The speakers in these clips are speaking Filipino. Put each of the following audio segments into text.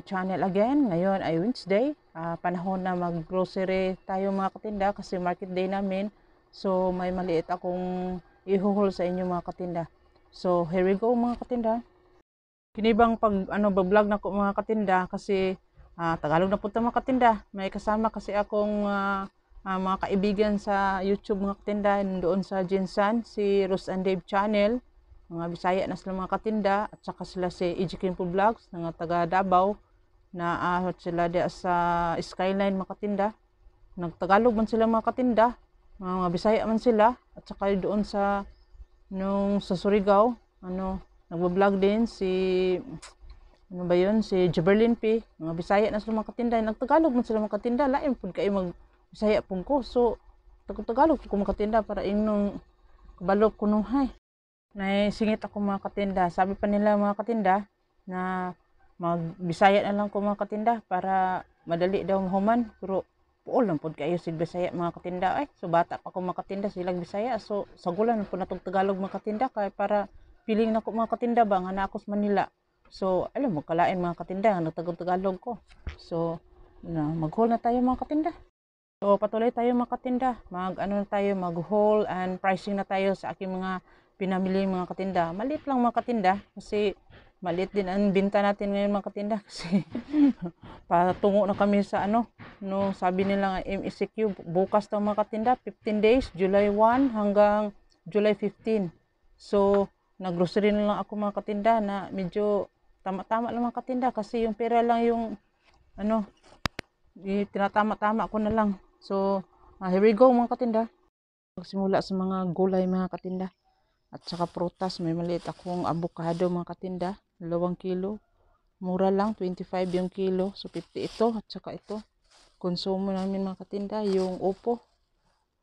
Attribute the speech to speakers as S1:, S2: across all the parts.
S1: my channel again. Ngayon ay Wednesday. Uh, panahon na mag-grocery tayo mga katinda kasi market day namin. So may maliit akong ihuhol sa inyo mga katinda. So here we go mga katinda. Kinibang pag ano ba-vlog na ko mga katinda kasi uh, Tagalog na po mga katinda. May kasama kasi akong uh, uh, mga kaibigan sa YouTube mga katinda doon sa Jinsan, si Rose and Dave Channel mga Bisaya na sila mga katinda at saka sila si Ejikin po Vlogs na taga Davao naahot sila di sa skyline makatinda nagtagalog man sila makatinda mga bisaya man sila at saka doon sa nung sa Surigao ano nagbo-vlog din si ano ba yun si Juberlin P mga bisaya na sila makatinda nagtagalog man sila makatinda lain pud kay mag bisaya pun ko so tagalog ko makatinda para inong kabalo hay nay singit ako mga katinda sabi pa nila mga katinda na mag Bisaya na lang ko mga katinda para madali daw human pero puol lang pod kayo si Bisaya mga katinda ay so bata pa ko mga katinda silang Bisaya so sagulan po na tong Tagalog mga katinda kay para piling na ko mga katinda ba nga na ako sa Manila so alam mo kalain mga katinda ang tagong Tagalog ko so na maghol na tayo mga katinda so patuloy tayo mga katinda mag ano na tayo mag haul and pricing na tayo sa aking mga pinamili mga katinda maliit lang mga katinda kasi Malit din ang binta natin ngayon mga katinda kasi patungo na kami sa ano. No, sabi nila nga MECQ bukas daw mga katinda 15 days, July 1 hanggang July 15. So, naggrocery na lang ako mga katinda na medyo tama-tama lang mga katinda kasi yung pera lang yung ano, tinatama-tama ko na lang. So, uh, here we go mga katinda. Magsimula sa mga gulay mga katinda. At saka prutas, may maliit akong abukado mga katinda dalawang kilo. Mura lang, 25 yung kilo. So, 50 ito at saka ito. Konsumo namin mga katinda, yung upo.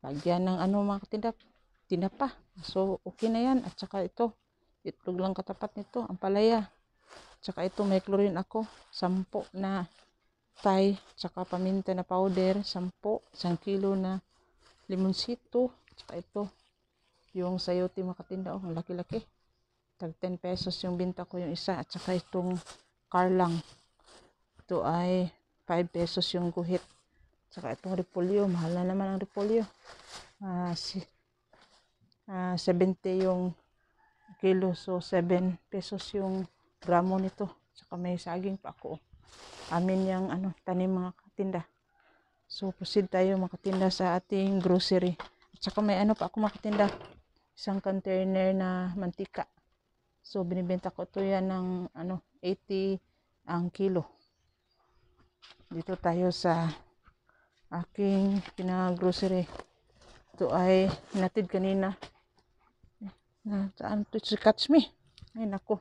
S1: Lagyan ng ano mga katinda, tinapa. So, okay na yan. At saka ito, itlog lang katapat nito, ang palaya. At saka ito, may chlorine ako. Sampo na tay, saka paminta na powder, sampo, isang kilo na limonsito, saka ito, yung sayote makatinda, oh, laki-laki tag 10 pesos yung binta ko yung isa at saka itong carlang ito ay 5 pesos yung guhit at saka itong repolyo mahal na naman ang repolyo ah, si, ah, 70 yung kilo so 7 pesos yung gramo nito at saka may saging pa ako amin yung ano, tanim mga katinda so proceed tayo makatinda sa ating grocery at saka may ano pa ako makatinda isang container na mantika So, binibenta ko to yan ng ano, 80 ang kilo. Dito tayo sa aking pinag-grocery. Ito ay natid kanina. Na, saan to si catch me? Ay, nako.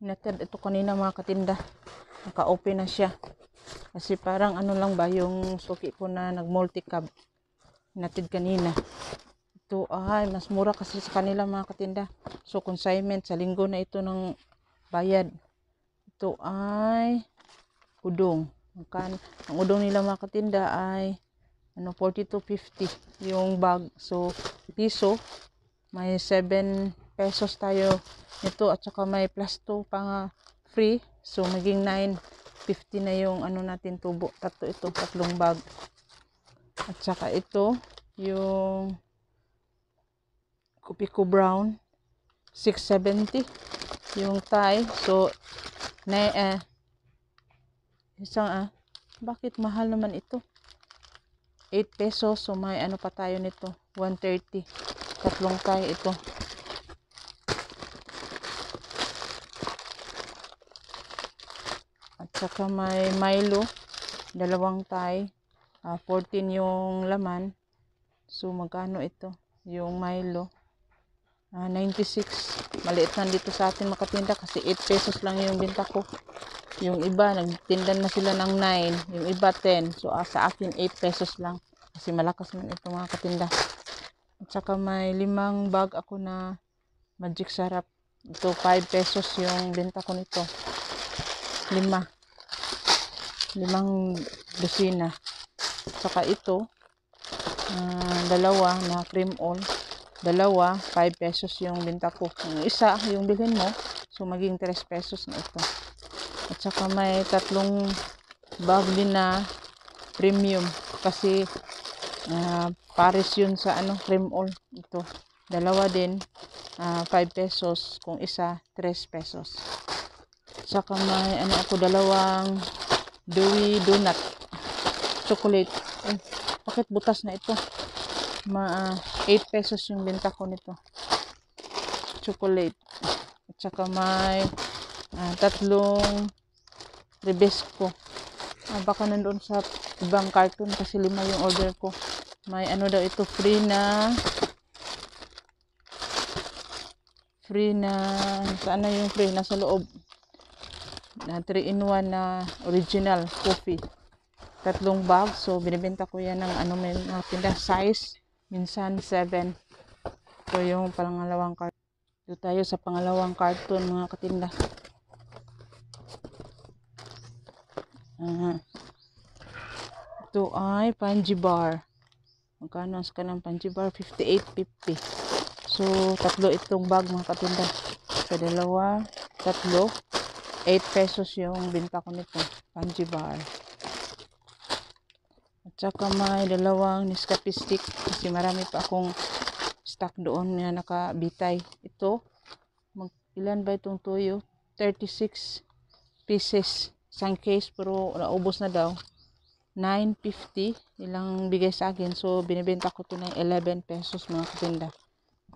S1: Natid ito kanina mga katinda. Naka-open na siya. Kasi parang ano lang ba yung suki ko na nag-multi-cab. Natid kanina to ay mas mura kasi sa kanila mga katinda so consignment sa linggo na ito ng bayad ito ay udong ang, kan ang udong nila mga katinda ay ano 42.50 yung bag so piso may 7 pesos tayo ito at saka may plus 2 pang free so maging 9.50 na yung ano natin tubo tatlo ito tatlong bag at saka ito yung Kupiko Brown 670 yung tie. So na eh, isang ah bakit mahal naman ito? 8 pesos. So may ano pa tayo nito? 130. Tatlong tie ito. At saka may Milo. Dalawang tie. Uh, 14 yung laman. So magkano ito? Yung Milo uh, ah, 96 maliit na dito sa atin makatinda kasi 8 pesos lang yung binta ko yung iba nagtindan na sila ng 9 yung iba 10 so ah, sa akin 8 pesos lang kasi malakas man ito mga katinda at saka may limang bag ako na magic sarap ito 5 pesos yung binta ko nito lima limang dosina at saka ito uh, dalawa na cream all dalawa, 5 pesos yung binta ko. Yung isa, yung bilhin mo, so maging 3 pesos na ito. At saka may tatlong bag din na premium kasi uh, pares yun sa ano, cream all. Ito, dalawa din, uh, ah, 5 pesos. Kung isa, 3 pesos. At saka may ano ako, dalawang dewy Donut chocolate. Eh, bakit butas na ito? ma uh, 8 pesos yung benta ko nito chocolate at saka may uh, tatlong rebesco uh, ah, baka nandoon sa ibang carton kasi lima yung order ko may ano daw ito free na free na saan na yung free nasa loob na 3 in 1 na original coffee tatlong bag. So, binibenta ko yan ng ano may uh, pinda size minsan 7 so yung pangalawang card do tayo sa pangalawang carton mga katinda Aha. ito ay panji bar magkano ang scan ng panji bar 58.50 so tatlo itong bag mga katinda sa dalawa tatlo 8 pesos yung binta ko nito panji bar at saka may dalawang Nescafe stick kasi marami pa akong stock doon na nakabitay. Ito, mag, ilan ba itong tuyo? 36 pieces. Isang case pero naubos na daw. 9.50 ilang bigay sa akin. So, binibenta ko to ng 11 pesos mga katinda.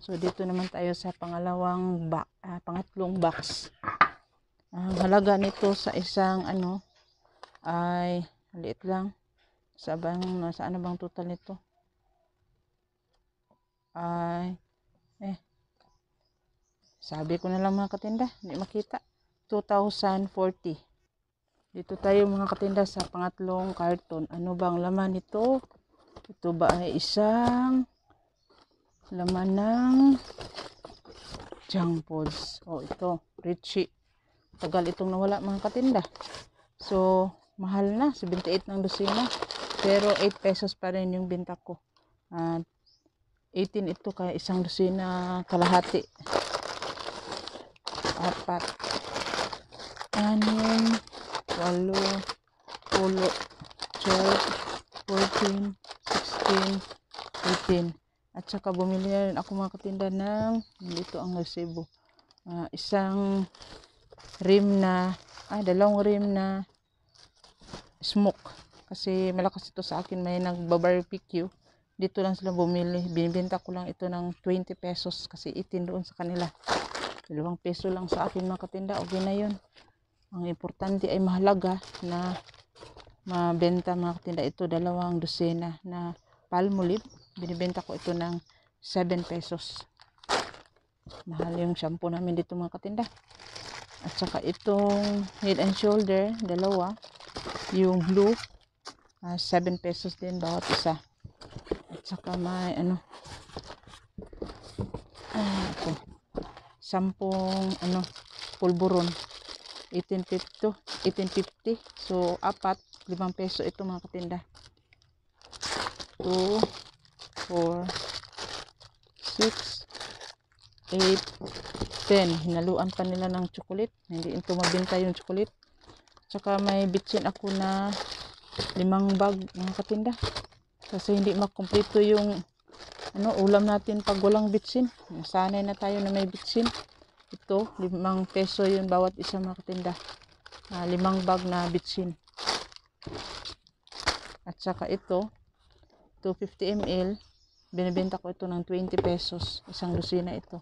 S1: So, dito naman tayo sa pangalawang ba, uh, pangatlong box. Ang uh, halaga nito sa isang ano ay liit lang sa bang nasa ano bang total nito ay eh sabi ko na lang mga katinda hindi makita 2040 dito tayo mga katinda sa pangatlong karton ano bang laman nito ito ba ay isang laman ng junk foods o oh, ito Richie tagal itong nawala mga katinda so mahal na 78 ng dosina pero 8 pesos pa rin yung binta ko. At 18 ito kaya isang dosina kalahati. Apat. Anim. Walo. Ulo. 14. 16. 18. At saka bumili na rin ako mga katinda ng dito ang resibo. Uh, isang rim na, ah, dalawang rim na smoke. Kasi malakas ito sa akin. May nagbabarbecue. Dito lang sila bumili. Binibenta ko lang ito ng 20 pesos kasi 18 doon sa kanila. Dalawang peso lang sa akin mga katinda. Okay na yun. Ang importante ay mahalaga na mabenta mga katinda. Ito dalawang dosena na palmolive. Binibenta ko ito ng 7 pesos. Mahal yung shampoo namin dito mga katinda. At saka itong head and shoulder, dalawa. Yung blue, uh, ah, 7 pesos din bawat isa at saka may ano ay ah, ito sampung ano pulburon 18.50 18.50 so apat 5 peso ito mga katinda 2 4 6 8 10 hinaluan pa nila ng chocolate hindi ito mabinta yung chocolate tsaka may bitsin ako na limang bag mga katinda kasi hindi makumpleto yung ano ulam natin pag walang bitsin sanay na tayo na may bitsin ito limang peso yun bawat isang mga katinda uh, limang bag na bitsin at saka ito 250 ml binibenta ko ito ng 20 pesos isang dosina ito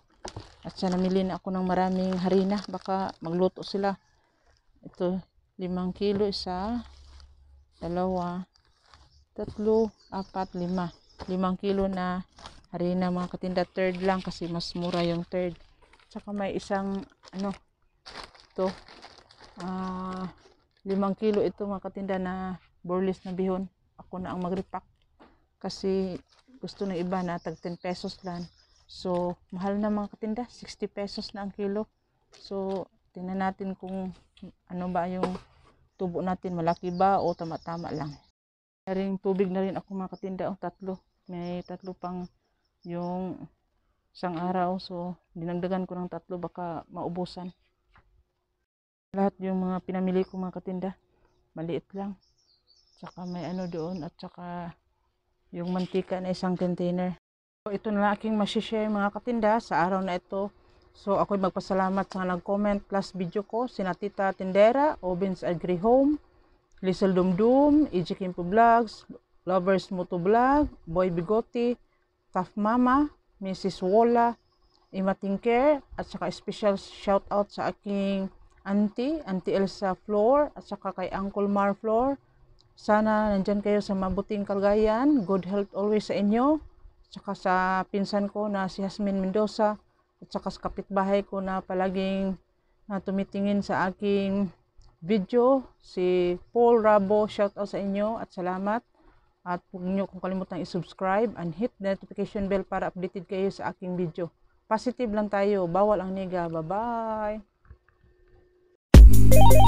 S1: at sa namili ako ng maraming harina baka magluto sila ito 5 kilo isa dalawa, tatlo, apat, lima. Limang kilo na harina mga katinda. Third lang kasi mas mura yung third. Tsaka may isang ano to uh, ah, limang kilo ito mga katinda na burles na bihon. Ako na ang magripak kasi gusto ng iba na tag 10 pesos lang. So, mahal na mga katinda. 60 pesos na ang kilo. So, tingnan natin kung ano ba yung tubo natin malaki ba o tama-tama lang. Ring tubig na rin ako makatinda o oh, tatlo. May tatlo pang yung isang araw so dinagdagan ko ng tatlo baka maubusan. Lahat yung mga pinamili ko mga katinda maliit lang. Tsaka may ano doon at tsaka yung mantika na isang container. So, ito na aking masishare mga katinda sa araw na ito. So ako'y magpasalamat sa nag-comment plus video ko sina Tita Tindera, Obins Agri Home, Lizel Dumdum, EJ Kimpo Vlogs, Lovers Moto Vlog, Boy Bigoti, Tough Mama, Mrs. Wola, Imating Care, at saka special shout out sa aking auntie, auntie Elsa Floor, at saka kay Uncle Mar Floor. Sana nandyan kayo sa mabuting kalgayan, good health always sa inyo, at saka sa pinsan ko na si Jasmine Mendoza, at saka sa kapitbahay ko na palaging na tumitingin sa aking video, si Paul Rabo, shout out sa inyo at salamat. At huwag niyo kung kalimutan i-subscribe and hit the notification bell para updated kayo sa aking video. Positive lang tayo, bawal ang nega. Bye-bye!